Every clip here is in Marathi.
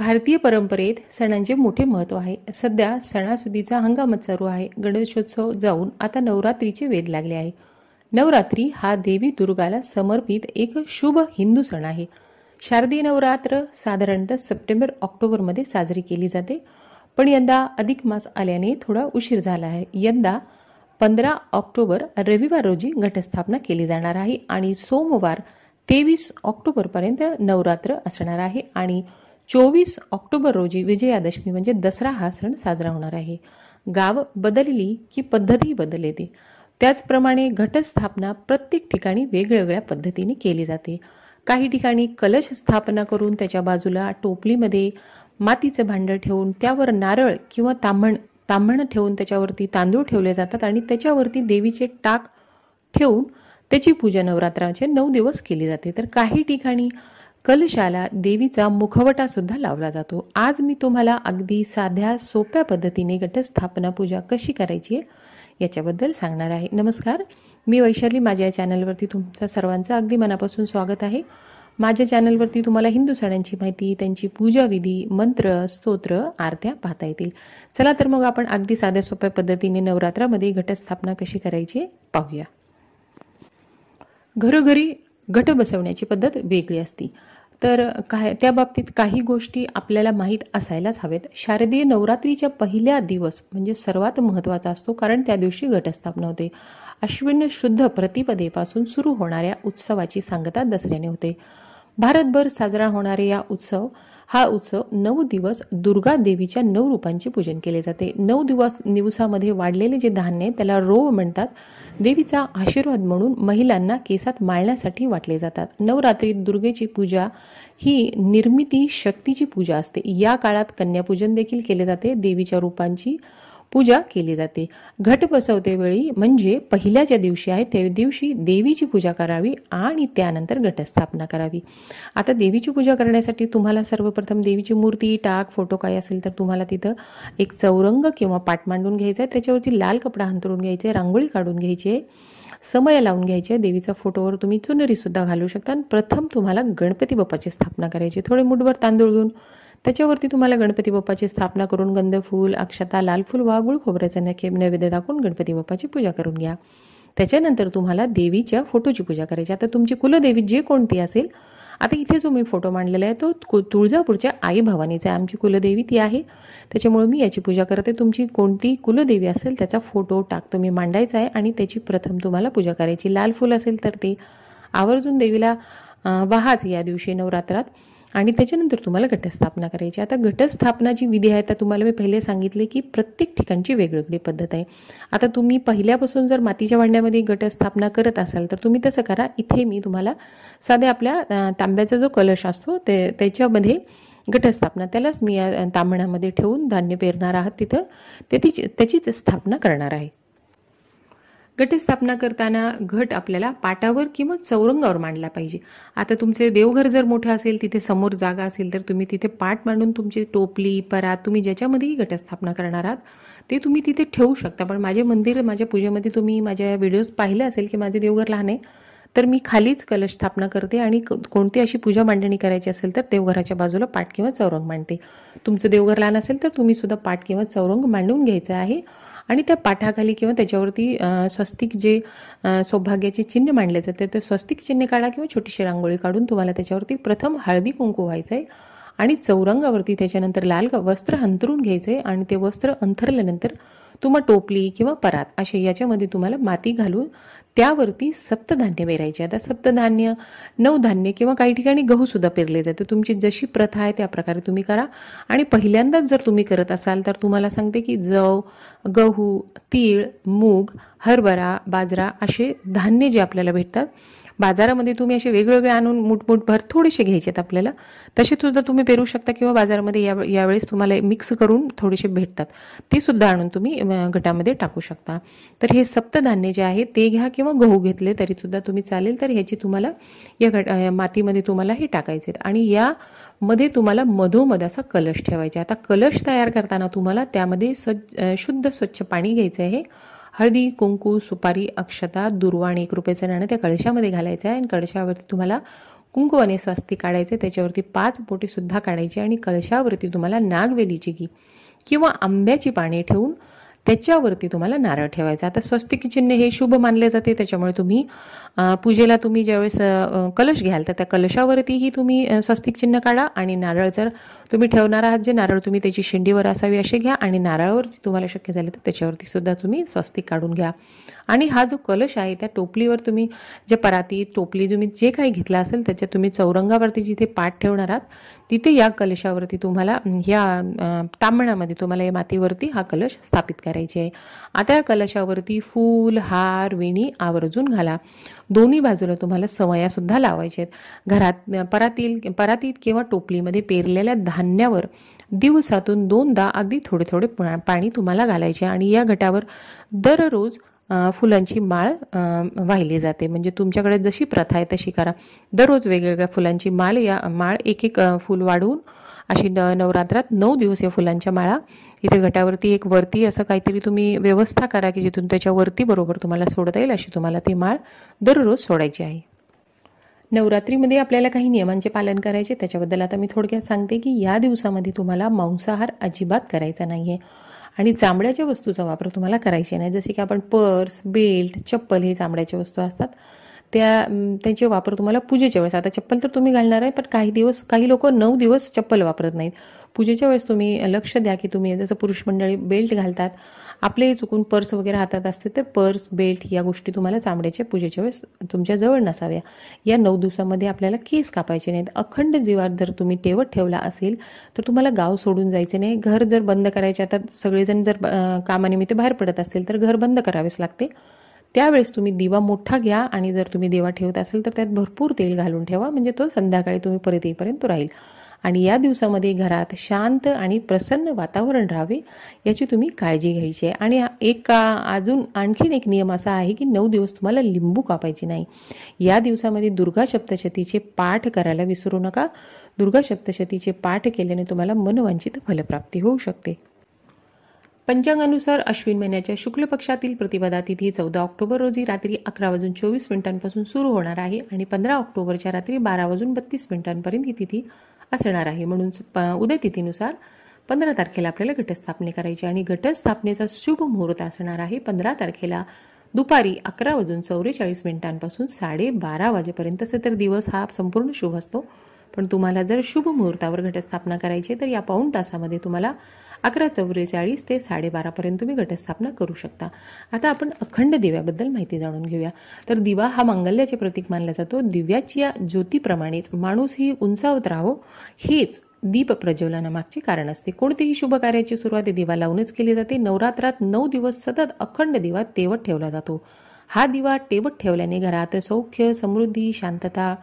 भारतीय परंपरेत सणांचे मोठे महत्त्व आहे सध्या सणासुदीचा हंगामच चालू आहे गणेशोत्सव जाऊन आता नवरात्रीचे वेध लागले आहे नवरात्री हा देवी दुर्गाला समर्पित एक शुभ हिंदू सण आहे शारदीय नवरात्र साधारणतः सप्टेंबर ऑक्टोबरमध्ये साजरी केली जाते पण यंदा अधिक मास आल्याने थोडा उशीर झाला आहे यंदा पंधरा ऑक्टोबर रविवार रोजी घटस्थापना केली जाणार आहे आणि सोमवार तेवीस ऑक्टोबरपर्यंत नवरात्र असणार आहे आणि चोवीस ऑक्टोबर रोजी विजयादशमी म्हणजे दसरा हा सण साजरा होणार आहे गाव बदलली की पद्धतही बदल येते त्याचप्रमाणे घटस्थापना प्रत्येक ठिकाणी वेगवेगळ्या पद्धतीने केली जाते काही ठिकाणी कलश स्थापना करून त्याच्या बाजूला टोपलीमध्ये मातीचं भांडं ठेवून त्यावर नारळ किंवा तांबण तांबणं ठेवून त्याच्यावरती तांदूळ ठेवले जातात आणि त्याच्यावरती देवीचे टाक ठेवून त्याची पूजा नवरात्राचे नऊ दिवस केली जाते तर काही ठिकाणी कलशाला देवीचा मुखवटा सुद्धा लावला जातो आज मी तुम्हाला अगदी साध्या सोप्या पद्धतीने घटस्थापना पूजा कशी करायची आहे याच्याबद्दल सांगणार आहे नमस्कार मी वैशाली माझ्या या चॅनलवरती तुमचा सर्वांचं अगदी मनापासून स्वागत आहे माझ्या चॅनलवरती तुम्हाला हिंदू सणांची माहिती त्यांची पूजाविधी मंत्र स्तोत्र आरत्या पाहता येतील चला तर मग आपण अगदी साध्या सोप्या पद्धतीने नवरात्रामध्ये घटस्थापना कशी करायची पाहूया घरोघरी घट बसवण्याची पद्धत वेगळी असती तर काय त्या बाबतीत काही गोष्टी आपल्याला माहीत असायलाच हवेत शारदीय नवरात्रीच्या पहिल्या दिवस म्हणजे सर्वात महत्त्वाचा असतो कारण त्या दिवशी घटस्थापना होते अश्विन शुद्ध प्रतिपदेपासून सुरू होणाऱ्या उत्सवाची सांगता दसऱ्याने होते भारतभर साजरा होणारे या उत्सव हा उत्सव नऊ दिवस दुर्गा देवीच्या नऊ रूपांचे पूजन केले जाते नऊ दिवस दिवसामध्ये वाढलेले जे धान्य आहे त्याला रोव म्हणतात देवीचा आशीर्वाद म्हणून महिलांना केसात माळण्यासाठी वाटले जातात नवरात्रीत दुर्गेची पूजा ही निर्मिती शक्तीची पूजा असते या काळात कन्यापूजन देखील केले जाते देवीच्या रूपांची पूजा केली जाते घट बसवतेवेळी म्हणजे पहिल्या ज्या दिवशी आहे त्या दिवशी देवीची पूजा करावी आणि त्यानंतर घटस्थापना करावी आता देवीची पूजा करण्यासाठी तुम्हाला सर्वप्रथम देवीची मूर्ती टाक फोटो काय असेल तर तुम्हाला तिथं एक चौरंग किंवा पाट मांडून घ्यायचा आहे त्याच्यावरती लाल कपडा अंतरून घ्यायचा आहे रांगोळी काढून घ्यायची आहे समय लावून घ्यायची आहे देवीचा फोटोवर तुम्ही चुनरीसुद्धा घालू शकता आणि प्रथम तुम्हाला गणपती बाप्पाची स्थापना करायची थोडे मुठभर तांदूळ घेऊन त्याच्यावरती तुम्हाला गणपती बाप्पाची स्थापना करून गंधफूल अक्षता लाल फूल वा गुळ खोबऱ्याचा नखे नैवेद्य दाखवून गणपती बाप्पाची पूजा करून घ्या त्याच्यानंतर तुम्हाला देवीच्या फोटोची पूजा करायची आता तुमची कुलदेवी जे कोणती असेल आता इथे जो मी फोटो मांडलेला आहे तो तुळजापूरच्या आई भवानीचा आहे आमची कुलदेवी ती आहे त्याच्यामुळे मी याची पूजा करते तुमची कोणती कुलदेवी असेल त्याचा फोटो टाक तुम्ही मांडायचा आहे आणि त्याची प्रथम तुम्हाला पूजा करायची लाल फूल असेल तर ते आवर्जून देवीला वाहाच या दिवशी नवरात्रात आणि त्याच्यानंतर तुम्हाला घटस्थापना करायची आता घटस्थापना जी विधी आहे त्या तुम्हाला मी पहिले सांगितले की प्रत्येक ठिकाणची वेगवेगळी पद्धत आहे आता तुम्ही पहिल्यापासून जर मातीच्या भांड्यामध्ये घटस्थापना करत असाल तर तुम्ही तसं करा इथे मी तुम्हाला साध्या आपल्या तांब्याचा जो कलश असतो ते त्याच्यामध्ये घटस्थापना त्यालाच मी या तांबणामध्ये ठेवून धान्य पेरणार आहात तिथं त्याची त्याचीच स्थापना करणार आहे घटस्थापना करताना घट आपल्याला पाटावर किंवा चौरंगावर मांडला पाहिजे आता तुमचे देवघर जर मोठं असेल तिथे समोर जागा असेल तर तुम्ही तिथे पाट मांडून तुमची टोपली परात तुम्ही ज्याच्यामध्येही घटस्थापना करणार आहात ते तुम्ही तिथे ठेवू शकता पण माझे मंदिर माझ्या पूजेमध्ये तुम्ही माझ्या व्हिडिओज पाहिले असेल की माझे देवघर लहान आहे तर मी खालीच कलश स्थापना करते आणि कोणती अशी पूजा मांडणी करायची असेल तर देवघराच्या बाजूला पाठ किंवा चौरंग मांडते तुमचं देवघर लहान असेल तर तुम्ही सुद्धा पाठ किंवा चौरंग मांडून घ्यायचं आहे आणि त्या पाठाखाली किंवा त्याच्यावरती स्वस्तिक जे सौभाग्याचे चिन्ह मांडले जाते ते स्वस्तिक चिन्ह काढा किंवा छोटीशी रांगोळी काढून तुम्हाला त्याच्यावरती प्रथम हळदी कुंकू व्हायचं आहे आणि चौरंगावरती त्याच्यानंतर लाल वस्त्र अंतरून घ्यायचे आणि ते वस्त्र अंथरल्यानंतर तुम्हाला टोपली किंवा परात असे याच्यामध्ये तुम्हाला माती घालून त्यावरती सप्तधान्य पेरायचे आता सप्तधान्य नवधान्य किंवा काही ठिकाणी गहूसुद्धा पेरले जाते तुमची जशी प्रथा आहे त्या प्रकारे तुम्ही करा आणि पहिल्यांदाच जर तुम्ही करत असाल तर तुम्हाला सांगते की जव गहू तीळ मूग हरभरा बाजरा असे धान्य जे आपल्याला भेटतात बाजारामध्ये तुम्ही असे वेगवेगळे आणून भर थोडेसे घ्यायचे आहेत आपल्याला तसे सुद्धा तुम्ही पेरू शकता किंवा बाजारामध्ये यावेळेस तुम्हाला मिक्स करून थोडेसे भेटतात ते सुद्धा आणून तुम्ही गटामध्ये टाकू शकता तर हे सप्तधान्य जे आहे ते घ्या किंवा गहू घेतले तरी सुद्धा तुम्ही चालेल तर ह्याची तुम्हाला या घट मातीमध्ये तुम्हाला हे टाकायचे आहेत आणि यामध्ये तुम्हाला मधोमध असा कलश ठेवायचा आता कलश तयार करताना तुम्हाला त्यामध्ये स्वच्छ शुद्ध स्वच्छ पाणी घ्यायचं आहे हळदी कुंकू सुपारी अक्षता दुर्वा एक रुपयाचं नाणं त्या कळशामध्ये घालायचं आहे आणि कळशावरती तुम्हाला कुंकू आणि स्वस्ती आहे त्याच्यावरती पाच बोटीसुद्धा काढायची आणि कळशावरती तुम्हाला नागवेलीची घी किंवा आंब्याची पाणी ठेवून त्याच्यावरती तुम्हाला नारळ ठेवायचा आता स्वस्तिक चिन्ह हे शुभ मानले जाते त्याच्यामुळे तुम्ही पूजेला तुम्ही ज्यावेळेस कलश घ्याल तर त्या कलशावरतीही तुम्ही स्वस्तिक चिन्ह काढा आणि नारळ जर तुम्ही ठेवणार आहात जे नारळ तुम्ही त्याची शिंडीवर असावी असे घ्या आणि नारळावर तुम्हाला शक्य झाले तर त्याच्यावरती सुद्धा तुम्ही स्वस्तिक काढून घ्या आणि हा जो कलश आहे त्या टोपलीवर तुम्ही जे पराती टोपली तुम्ही जे काही घेतला असेल त्याच्या तुम्ही चौरंगावरती जिथे पाठ ठेवणार आहात तिथे या कलशावरती तुम्हाला या तांबणामध्ये तुम्हाला या मातीवरती हा कलश स्थापित करा करायची आहे आता या कलशावरती फूल हार वेणी आवर्जून घाला दोन्ही बाजूला तुम्हाला सवयासुद्धा लावायच्या आहेत घरात परातील परातीत किंवा टोपलीमध्ये पेरलेल्या धान्यावर दिवसातून दोनदा अगदी थोडे थोडे पाणी तुम्हाला घालायचे आणि या गटावर दररोज फुलांची माळ वाहिली जाते म्हणजे तुमच्याकडे जशी प्रथा आहे तशी करा दररोज वेगवेगळ्या फुलांची माळ या माळ एक एक फूल वाढवून अशी नवरात्रात नऊ दिवस या फुलांच्या माळा इथे घटावरती एक वरती असं काहीतरी तुम्ही व्यवस्था करा की जिथून वरती बरोबर तुम्हाला सोडता येईल अशी तुम्हाला ती माळ दररोज सोडायची आहे नवरात्रीमध्ये आपल्याला काही नियमांचे पालन करायचे त्याच्याबद्दल आता मी थोडक्यात सांगते की या दिवसामध्ये तुम्हाला मांसाहार अजिबात करायचा नाही आहे आणि जांभळ्याच्या वस्तूचा वापर तुम्हाला करायचे नाही जसे की आपण पर्स बेल्ट चप्पल हे चामड्याच्या वस्तू असतात त्या त्यांचे वापर तुम्हाला पूजेच्या वेळेस आता चप्पल तर तुम्ही घालणार आहे पण काही दिवस काही लोक नऊ दिवस चप्पल वापरत नाहीत पूजेच्या वेळेस तुम्ही लक्ष द्या की तुम्ही जसं पुरुष मंडळी बेल्ट घालतात आपले चुकून पर्स वगैरे हातात असते तर पर्स बेल्ट या गोष्टी तुम्हाला चांबड्याच्या पूजेच्या वेळेस तुमच्या जवळ नसाव्या या नऊ दिवसामध्ये आपल्याला केस कापायचे नाहीत अखंड जीवार जर तुम्ही टेवत ठेवला असेल तर तुम्हाला गाव सोडून जायचे नाही घर जर बंद करायचे आता सगळेजण जर कामानिमित्त बाहेर पडत असतील तर घर बंद करावेच लागते त्यावेळेस तुम्ही दिवा मोठा घ्या आणि जर तुम्ही दिवा ठेवत असेल तर त्यात भरपूर तेल घालून ठेवा म्हणजे तो संध्याकाळी तुम्ही परत येईपर्यंत राहील आणि या दिवसामध्ये घरात शांत आणि प्रसन्न वातावरण राहावे याची तुम्ही काळजी घ्यायची आहे आणि एक अजून आणखीन एक नियम असा आहे की नऊ दिवस तुम्हाला लिंबू कापायची नाही या दिवसामध्ये दुर्गा सप्तशतीचे पाठ करायला विसरू नका दुर्गा सप्तशतीचे पाठ केल्याने तुम्हाला मनवांचित फलप्राप्ती होऊ शकते पंचांगानुसार अश्विन महिन्याच्या शुक्ल पक्षातील प्रतिपदा तिथी चौदा ऑक्टोबर रोजी रात्री अकरा वाजून चोवीस मिनिटांपासून सुरू होणार आहे आणि पंधरा ऑक्टोबरच्या रात्री बारा वाजून बत्तीस मिनिटांपर्यंत ही तिथी असणार आहे म्हणून उदय तिथीनुसार पंधरा तारखेला आपल्याला घटस्थापने करायची आणि घटस्थापनेचा शुभ मुहूर्त असणार आहे पंधरा तारखेला दुपारी अकरा वाजून चौवेचाळीस मिनिटांपासून साडेबारा वाजेपर्यंत असे तर दिवस हा संपूर्ण शुभ असतो पण तुम्हाला जर शुभ मुहूर्तावर घटस्थापना करायची तर या पाऊण तासामध्ये तुम्हाला अकरा चौवेचाळीस ते साडेबारापर्यंत तुम्ही घटस्थापना करू शकता आता आपण अखंड दिव्याबद्दल माहिती जाणून घेऊया तर दिवा हा मांगल्याचे प्रतीक मानला जातो दिव्याच्या ज्योतीप्रमाणेच माणूस ही उंचावत राहो हेच दीप प्रज्वलनामागचे कारण असते कोणतेही शुभ कार्याची सुरुवात दिवा लावूनच केली जाते नवरात्रात नऊ दिवस सतत अखंड दिवा तेवत ठेवला जातो हा दिवा टेवत ठेवल्याने घरात सौख्य समृद्धी शांतता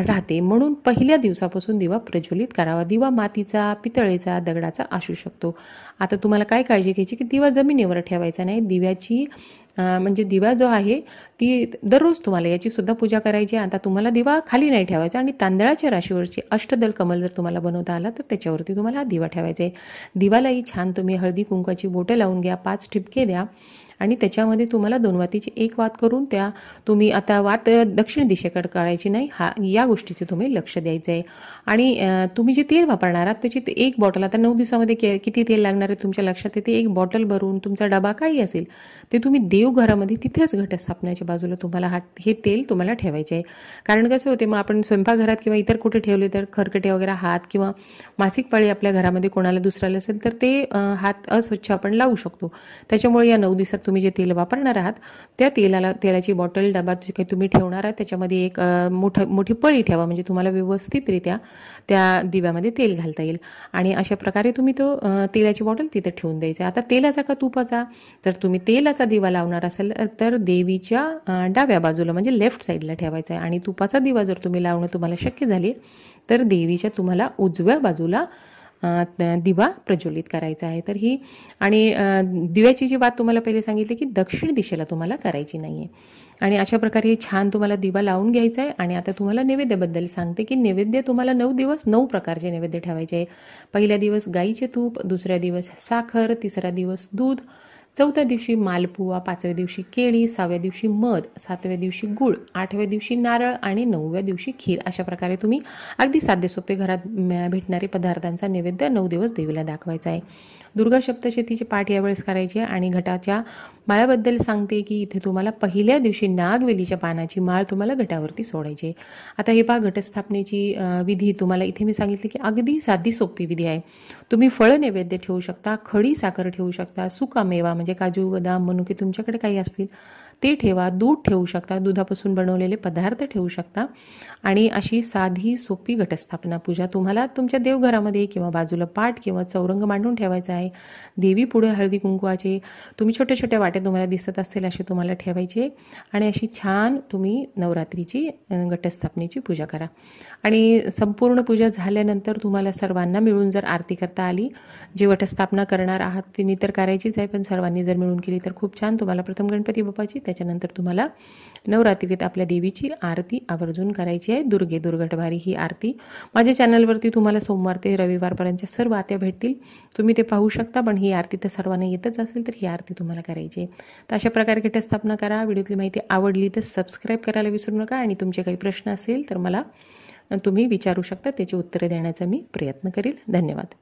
राहते म्हणून पहिल्या दिवसापासून दिवा प्रज्वलित करावा दिवा मातीचा पितळेचा दगडाचा असू शकतो आता तुम्हाला काय काळजी घ्यायची की दिवा जमिनीवर ठेवायचा नाही दिव्याची म्हणजे दिवा जो आहे ती दररोज तुम्हाला याची सुद्धा पूजा करायची आता तुम्हाला दिवा खाली नाही ठेवायचा आणि तांदळाच्या राशीवरची अष्टदल कमल जर तुम्हाला बनवता आला तर त्याच्यावरती तुम्हाला हा दिवा ठेवायचा आहे दिवालाही छान तुम्ही हळदी कुंकाची बोटं लावून घ्या पाच ठिपके द्या आणि त्याच्यामध्ये तुम्हाला दोन वातीची एक वात करून त्या तुम्ही आता वात दक्षिण दिशेकडे करायची नाही हा या गोष्टीचे तुम्ही लक्ष द्यायचं आहे आणि तुम्ही जे तेल वापरणार आहात त्याची एक बॉटल आता नऊ दिवसामध्ये किती तेल लागणार आहे तुमच्या लक्षात येते एक बॉटल भरून तुमचा डबा काही असेल ते तुम्ही देवघरामध्ये तिथेच घटस्थापनाच्या बाजूला तुम्हाला हा हे तेल तुम्हाला ठेवायचे आहे कारण कसं होते मग आपण स्वयंपाकघरात किंवा इतर कुठे ठेवले तर खरकटे वगैरे हात किंवा मासिक पाळी आपल्या घरामध्ये कोणाला दुसऱ्याला असेल तर ते हात अस्वच्छ आपण लावू शकतो त्याच्यामुळे या नऊ दिवसात तुम्ही जे तेल वापरणार आहात त्या तेलाला तेलाची बॉटल डबा जे काही तुम्ही ठेवणार आहात त्याच्यामध्ये एक मोठं मोठी पळी ठेवा म्हणजे तुम्हाला व्यवस्थितरित्या त्या दिव्यामध्ये तेल घालता येईल आणि अशा प्रकारे तुम्ही तो तेलाची बॉटल तिथे ठेवून द्यायचा आता तेलाचा का तुपाचा जर तुम्ही तेलाचा दिवा लावणार असाल तर देवीच्या डाव्या बाजूला म्हणजे लेफ्ट साईडला ठेवायचा आहे आणि तुपाचा दिवा जर तुम्ही लावणं तुम्हाला शक्य झाली तर देवीच्या तुम्हाला उजव्या बाजूला दिवा प्रज्वलित करायचा आहे तर ही आणि दिव्याची जी बात तुम्हाला पहिले सांगितली की दक्षिण दिशेला तुम्हाला करायची नाही आहे आणि अशा प्रकारे हे छान तुम्हाला दिवा लावून घ्यायचा आहे आणि आता तुम्हाला नैवेद्याबद्दल सांगते की नैवेद्य तुम्हाला नऊ दिवस नऊ प्रकारचे नैवेद्य ठेवायचे आहे पहिल्या दिवस गाईचे तूप दुसऱ्या दिवस साखर तिसरा दिवस दूध चौथ्या दिवशी मालपुवा पाचव्या दिवशी केळी सहाव्या दिवशी मध सातव्या दिवशी गूळ आठव्या दिवशी नारळ आणि नवव्या दिवशी खीर अशा प्रकारे तुम्ही अगदी साधे सोपे घरात भेटणारे पदार्थांचा नैवेद्य नऊ दिवस देवीला दाखवायचा आहे दुर्गा सप्तशतीची पाठ यावेळेस करायची आणि घटाच्या माळ्याबद्दल सांगते की इथे तुम्हाला पहिल्या दिवशी नागवेलीच्या पानाची माळ तुम्हाला घटावरती सोडायची आता हे पहा घटस्थापनेची विधी तुम्हाला इथे मी सांगितली की अगदी साधी सोपी विधी आहे तुम्ही फळ नैवेद्य ठेवू शकता खडी साखर ठेवू शकता सुकामेवा म्हणजे काजू बदाम की तुमच्याकडे काही असतील ते ठेवा दूध ठेवू शकता दुधापासून बनवलेले पदार्थ ठेवू शकता आणि अशी साधी सोपी घटस्थापना पूजा तुम्हाला तुमच्या देवघरामध्ये किंवा बाजूला पाठ किंवा चौरंग मांडून ठेवायचा आहे देवी पुढे हळदी कुंकवाचे तुम्ही छोट्या छोट्या वाट्या तुम्हाला दिसत असतील असे तुम्हाला ठेवायचे आणि अशी छान तुम्ही नवरात्रीची घटस्थापनेची पूजा करा आणि संपूर्ण पूजा झाल्यानंतर तुम्हाला सर्वांना मिळून जर आरती करता आली जे घटस्थापना करणार आहात तिने तर करायचीच आहे पण सर्वांनी जर मिळून केली तर खूप छान तुम्हाला प्रथम गणपती बाप्पाची त्याच्यानंतर तुम्हाला नवरात्रीत आपल्या देवीची आरती आवर्जून करायची आहे दुर्गे दुर्गटभारी ही आरती माझ्या चॅनलवरती तुम्हाला सोमवार ते रविवारपर्यंतच्या सर्व आत्या भेटतील तुम्ही ते पाहू शकता पण ही आरती तर सर्वांना येतच असेल तर ही आरती तुम्हाला करायची आहे तर अशा प्रकारे घटस्थापना करा व्हिडिओतली माहिती आवडली तर सबस्क्राईब करायला विसरू नका आणि तुमचे काही प्रश्न असेल तर मला तुम्ही विचारू शकता त्याची उत्तरे देण्याचा मी प्रयत्न करील धन्यवाद